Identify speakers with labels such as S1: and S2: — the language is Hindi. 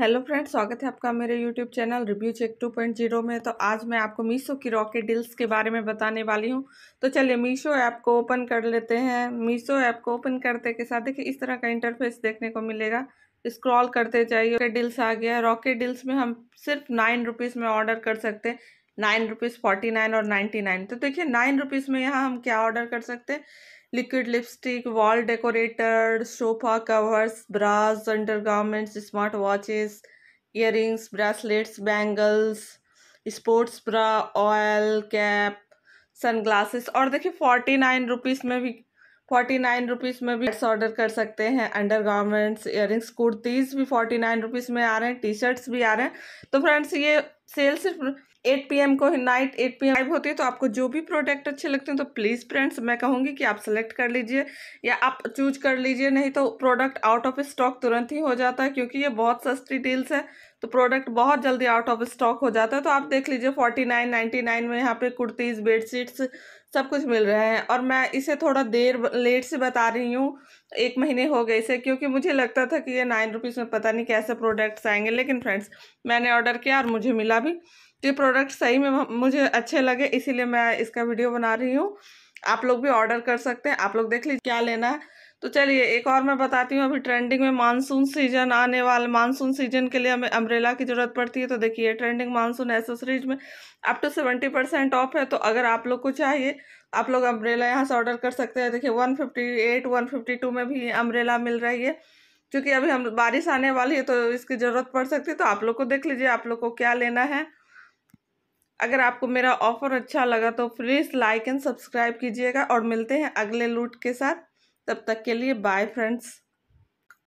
S1: हेलो फ्रेंड्स स्वागत है आपका मेरे यूट्यूब चैनल रिव्यू चेक 2.0 में तो आज मैं आपको मीशो की रॉकेट डील्स के बारे में बताने वाली हूं तो चलिए मीशो ऐप को ओपन कर लेते हैं मीशो ऐप को ओपन करते के साथ देखिए इस तरह का इंटरफेस देखने को मिलेगा स्क्रॉल करते जाइए रॉकेट डील्स आ गया रॉकेट डील्स में हम सिर्फ नाइन रुपीज़ में ऑर्डर कर सकते हैं नाइन रुपीज़ फोर्टी नाइन और नाइन्टी नाइन तो देखिए नाइन रुपीज़ में यहाँ हम क्या ऑर्डर कर सकते हैं liquid lipstick wall decorator sofa covers brass undergarments smart watches ear bracelets bangles sports bra oil cap sunglasses और देखिए फोर्टी नाइन रुपीज़ में भी फोर्टी नाइन रुपीज़ में भी ऑर्डर कर सकते हैं undergarments earrings kurtis भी फोर्टी नाइन रुपीज़ में आ रहे हैं टी शर्ट्स भी आ रहे हैं तो फ्रेंड्स ये सेल सिर्फ 8 पीएम को नाइट 8 पीएम एम होती है तो आपको जो भी प्रोडक्ट अच्छे लगते हैं तो प्लीज़ फ्रेंड्स मैं कहूँगी कि आप सेलेक्ट कर लीजिए या आप चूज कर लीजिए नहीं तो प्रोडक्ट आउट ऑफ स्टॉक तुरंत ही हो जाता है क्योंकि ये बहुत सस्ती डील्स है तो प्रोडक्ट बहुत जल्दी आउट ऑफ स्टॉक हो जाता है तो आप देख लीजिए फोर्टी नाइन नाइन्टी नाइन में यहाँ पे कुर्तीज़ बेडशीट्स सब कुछ मिल रहे हैं और मैं इसे थोड़ा देर लेट से बता रही हूँ एक महीने हो गए इसे क्योंकि मुझे लगता था कि ये नाइन रुपीज़ में पता नहीं कैसे प्रोडक्ट्स आएंगे लेकिन फ्रेंड्स मैंने ऑर्डर किया और मुझे मिला मिला भी तो ये प्रोडक्ट सही में मुझे अच्छे लगे इसीलिए मैं इसका वीडियो बना रही हूँ आप लोग भी ऑर्डर कर सकते हैं आप लोग देख लीजिए क्या लेना है तो चलिए एक और मैं बताती हूँ अभी ट्रेंडिंग में मानसून सीजन आने वाला मानसून सीजन के लिए हमें अम्ब्रेला की ज़रूरत पड़ती है तो देखिए ट्रेंडिंग मानसून एसेसरीज में up to seventy percent off है तो अगर आप लोग को चाहिए आप लोग अम्ब्रेला यहाँ से ऑर्डर कर सकते हैं देखिए one fifty eight one fifty two में भी अम्ब्रेला मिल रही है क्योंकि अभी हम बारिश आने वाली है तो इसकी ज़रूरत पड़ सकती है तो आप लोग को देख लीजिए आप लोग को क्या लेना है अगर आपको मेरा ऑफर अच्छा लगा तो प्लीज़ लाइक एंड सब्सक्राइब कीजिएगा और मिलते हैं अगले लूट के साथ तब तक के लिए बाय फ्रेंड्स